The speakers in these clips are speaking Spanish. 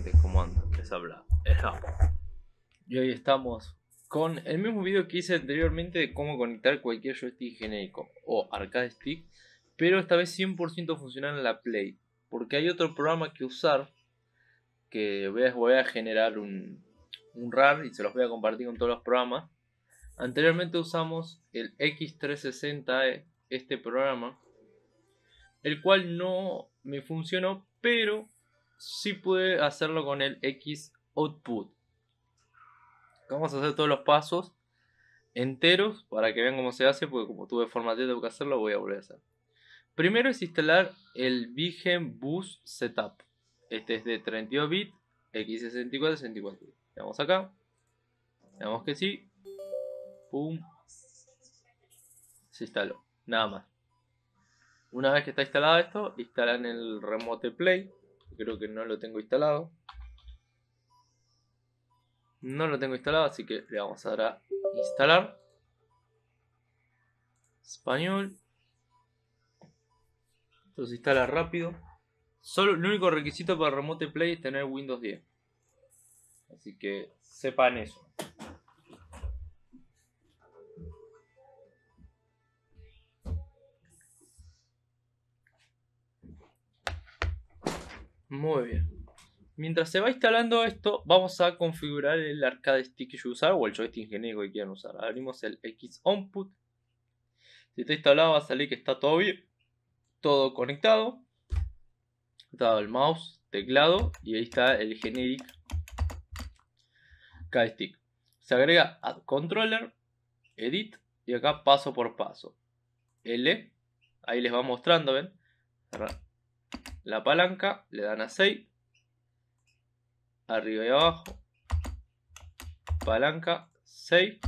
De ¿Cómo andan? Les habla Y hoy estamos con el mismo video que hice anteriormente de cómo conectar cualquier joystick genérico o arcade stick, pero esta vez 100% funcionan en la Play, porque hay otro programa que usar que voy a, generar un, un RAR y se los voy a compartir con todos los programas. Anteriormente usamos el X360, e, este programa, el cual no me funcionó, pero si pude hacerlo con el X output. Vamos a hacer todos los pasos enteros para que vean cómo se hace, porque como tuve formateo tengo que hacerlo, voy a volver a hacer. Primero es instalar el Vigen Bus Setup. Este es de 32 bits, X64, 64 bits. Le damos acá. Le que sí. Pum. Se instaló. Nada más. Una vez que está instalado esto, instalan el Remote Play. Creo que no lo tengo instalado. No lo tengo instalado, así que le vamos a dar a instalar. Español. Esto se instala rápido. Solo, el único requisito para Remote Play es tener Windows 10. Así que sepan eso. Muy bien. Mientras se va instalando esto, vamos a configurar el arcade stick que yo usar o el joystick genérico que quieran usar. Abrimos el X Si está instalado va a salir que está todo bien. Todo conectado. Dado el mouse, teclado y ahí está el generic arcade stick. Se agrega a Controller, Edit y acá paso por paso. L, ahí les va mostrando, ven la palanca, le dan a 6, arriba y abajo, palanca, 6,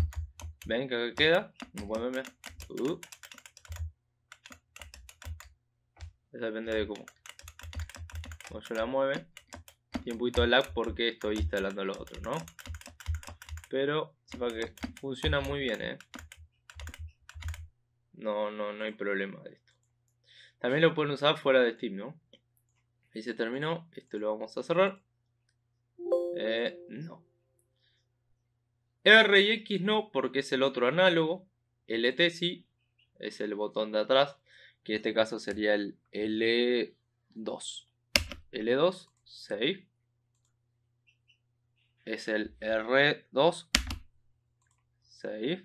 ven que queda, no pueden verme, uh. depende de cómo, Como yo la mueve, y un poquito de lag porque estoy instalando los otros, ¿no? Pero sepa que funciona muy bien, ¿eh? No, no, no hay problema de esto. También lo pueden usar fuera de Steam, ¿no? y se terminó. Esto lo vamos a cerrar. Eh, no. R y X no, porque es el otro análogo. LT sí, es el botón de atrás, que en este caso sería el L2. L2, save. Es el R2, save.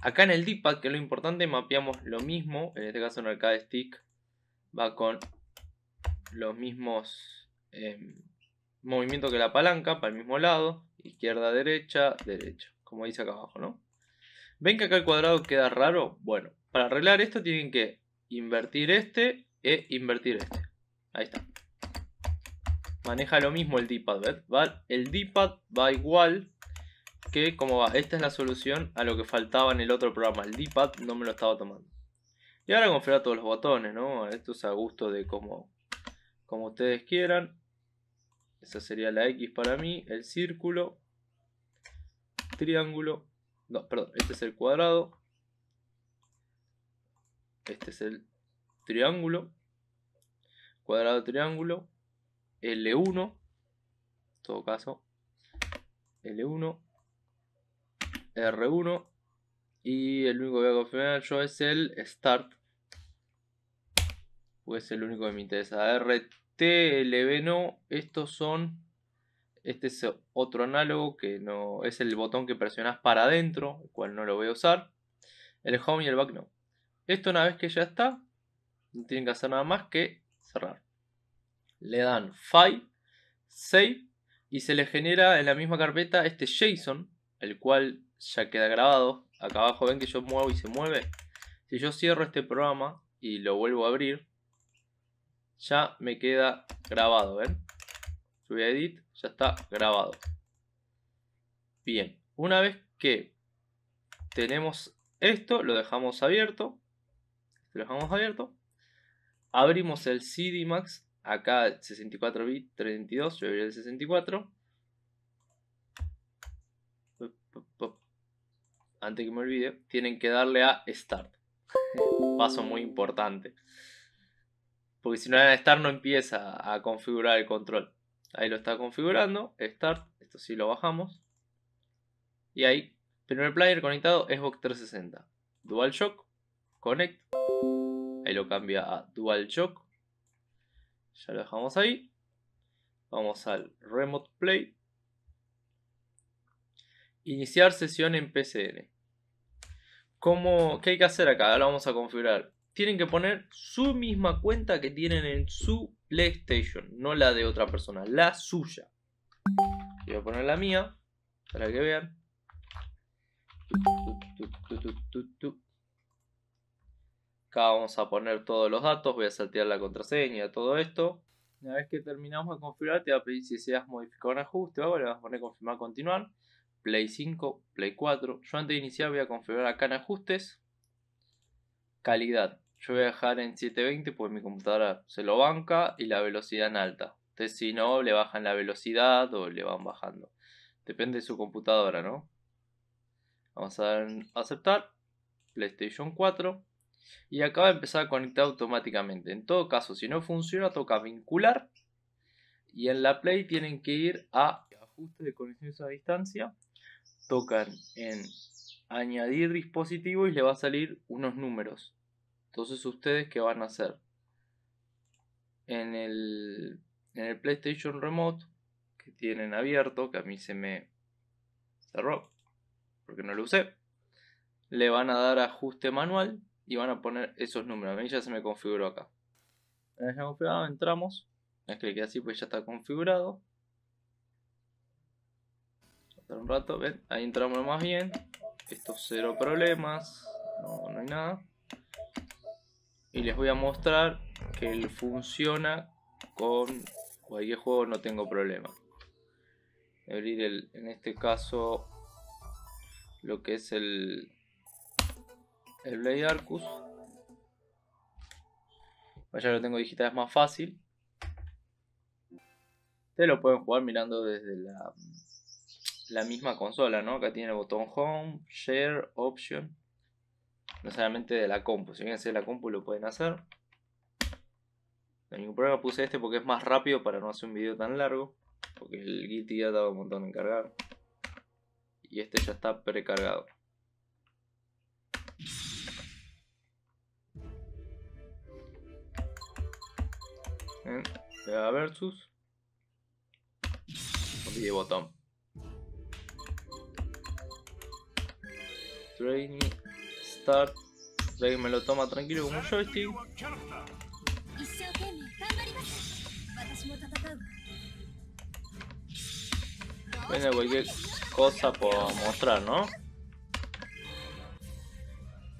Acá en el D-pad, que es lo importante, mapeamos lo mismo. En este caso en Arcade Stick va con los mismos em, movimientos que la palanca, para el mismo lado, izquierda, derecha, derecha, como dice acá abajo, ¿no? ¿Ven que acá el cuadrado queda raro? Bueno, para arreglar esto tienen que invertir este e invertir este. Ahí está. Maneja lo mismo el D-pad, ¿va? El D-pad va igual que como va. Esta es la solución a lo que faltaba en el otro programa. El D-pad no me lo estaba tomando. Y ahora configurar todos los botones, ¿no? Esto es a gusto de cómo, como ustedes quieran. Esa sería la X para mí, el círculo, triángulo, no, perdón, este es el cuadrado, este es el triángulo, cuadrado, triángulo, L1, en todo caso, L1, R1, y el único que voy a confirmar yo es el start, pues el único que me interesa, r este e e no, estos son, este es otro análogo que no es el botón que presionas para adentro, el cual no lo voy a usar. El home y el back no. Esto una vez que ya está, no tienen que hacer nada más que cerrar. Le dan file, save y se le genera en la misma carpeta este JSON, el cual ya queda grabado. Acá abajo ven que yo muevo y se mueve. Si yo cierro este programa y lo vuelvo a abrir, ya me queda grabado, ¿ven? voy a edit, ya está grabado. Bien, una vez que tenemos esto, lo dejamos abierto. Lo dejamos abierto. Abrimos el CD Max, acá 64 bit 32, yo abrí el 64. Antes que me olvide, tienen que darle a Start. Paso muy importante. Porque si no era Start no empieza a configurar el control. Ahí lo está configurando. Start. Esto sí lo bajamos. Y ahí, primer player conectado, Xbox 360. shock Connect. Ahí lo cambia a DualShock. Ya lo dejamos ahí. Vamos al Remote Play. Iniciar sesión en PCN. ¿Qué hay que hacer acá? Ahora vamos a configurar tienen que poner su misma cuenta que tienen en su PlayStation, no la de otra persona, la suya. Voy a poner la mía para que vean. Acá vamos a poner todos los datos, voy a saltear la contraseña, todo esto. Una vez que terminamos de configurar, te va a pedir si deseas modificar un ajuste o le vas a poner confirmar, continuar. Play 5, Play 4. Yo antes de iniciar voy a configurar acá en ajustes, calidad yo voy a dejar en 720 pues mi computadora se lo banca y la velocidad en alta. Entonces si no, le bajan la velocidad o le van bajando. Depende de su computadora, ¿no? Vamos a dar en aceptar. PlayStation 4. Y acaba de empezar a conectar automáticamente. En todo caso, si no funciona, toca vincular. Y en la Play tienen que ir a ajustes de conexión a distancia. Tocan en añadir dispositivo y le va a salir unos números. Entonces, ¿ustedes qué van a hacer? En el, en el PlayStation Remote que tienen abierto, que a mí se me cerró porque no lo usé, le van a dar ajuste manual y van a poner esos números. A mí ya se me configuró acá. entramos. clic así, pues ya está configurado. un rato, ven, ahí entramos más bien. Esto cero problemas, no hay nada y les voy a mostrar que él funciona con cualquier juego no tengo problema abrir en este caso lo que es el el Blade Arcus ya lo tengo digital es más fácil ustedes lo pueden jugar mirando desde la la misma consola, ¿no? Acá tiene el botón Home, Share, Option no solamente de la compu. Si quieren hacer la compu lo pueden hacer. No hay ningún problema. Puse este porque es más rápido para no hacer un video tan largo. Porque el Git ya daba un montón en cargar. Y este ya está precargado. versus. botón. Training start. Rey me lo toma tranquilo como joystick. Viene cualquier cosa por mostrar, ¿no?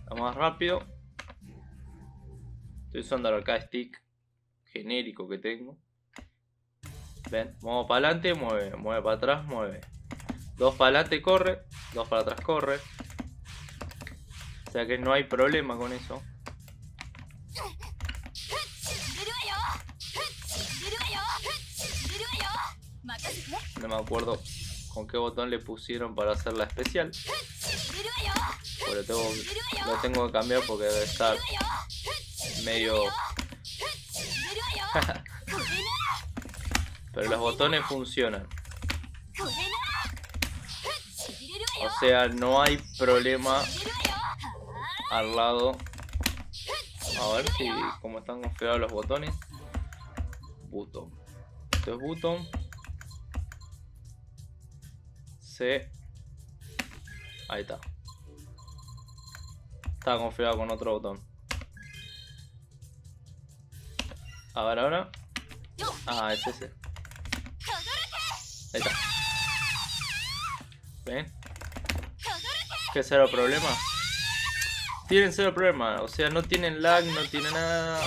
vamos rápido. Estoy usando el acá stick genérico que tengo. Ven, muevo para adelante, mueve, mueve para atrás, mueve. Dos para adelante corre, dos para atrás corre, o sea que no hay problema con eso. No me acuerdo con qué botón le pusieron para hacer la especial. Pero tengo, lo tengo que cambiar porque debe estar medio... Pero los botones funcionan. O sea, no hay problema al lado. A ver si como están configurados los botones. Button. Esto es button. C. Ahí está. Está configurado con otro botón. A ver ahora. Ah, es ese. Ahí está. ¿Ven? ¿Qué será el problema? Tienen cero problema, o sea, no tienen lag, no tienen nada.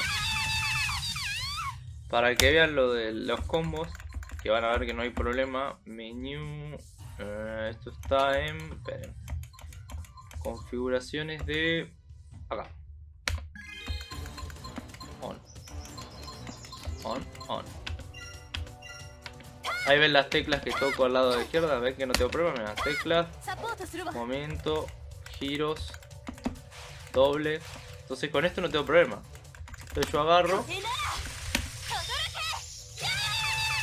Para que vean lo de los combos, que van a ver que no hay problema. Menú. Eh, esto está en. Configuraciones de. Acá. On. On, on. Ahí ven las teclas que toco al lado de izquierda. Ven que no tengo problema. las teclas. Momento. Giros doble. Entonces con esto no tengo problema. Entonces yo agarro.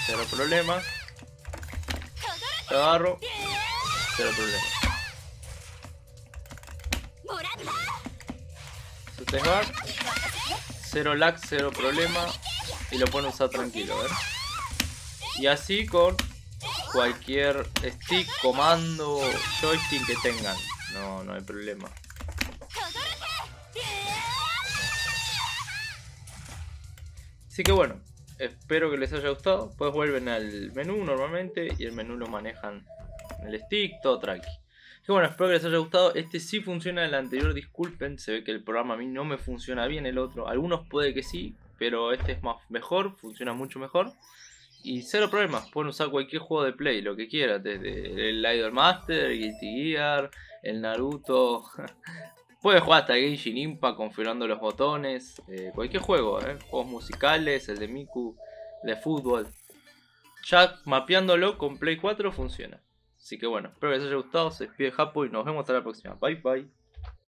Cero problema. agarro. Cero problema. Sostener. Cero lag, cero problema. Y lo pueden usar tranquilo, ¿eh? Y así con cualquier stick, comando, joystick que tengan. No, no hay problema. Así que bueno, espero que les haya gustado. Pues vuelven al menú normalmente y el menú lo manejan en el stick, todo tranqui. Que bueno, espero que les haya gustado. Este sí funciona el anterior, disculpen. Se ve que el programa a mí no me funciona bien el otro. Algunos puede que sí, pero este es más mejor, funciona mucho mejor. Y cero problemas, pueden usar cualquier juego de play, lo que quieran, desde el Idol Master, el Guilty Gear, el Naruto, puede jugar hasta Genshin Impact configurando los botones, eh, cualquier juego, eh, juegos musicales, el de Miku, el de fútbol. Ya mapeándolo con Play 4 funciona. Así que bueno, espero que les haya gustado, se despide Japo y nos vemos hasta la próxima. Bye bye.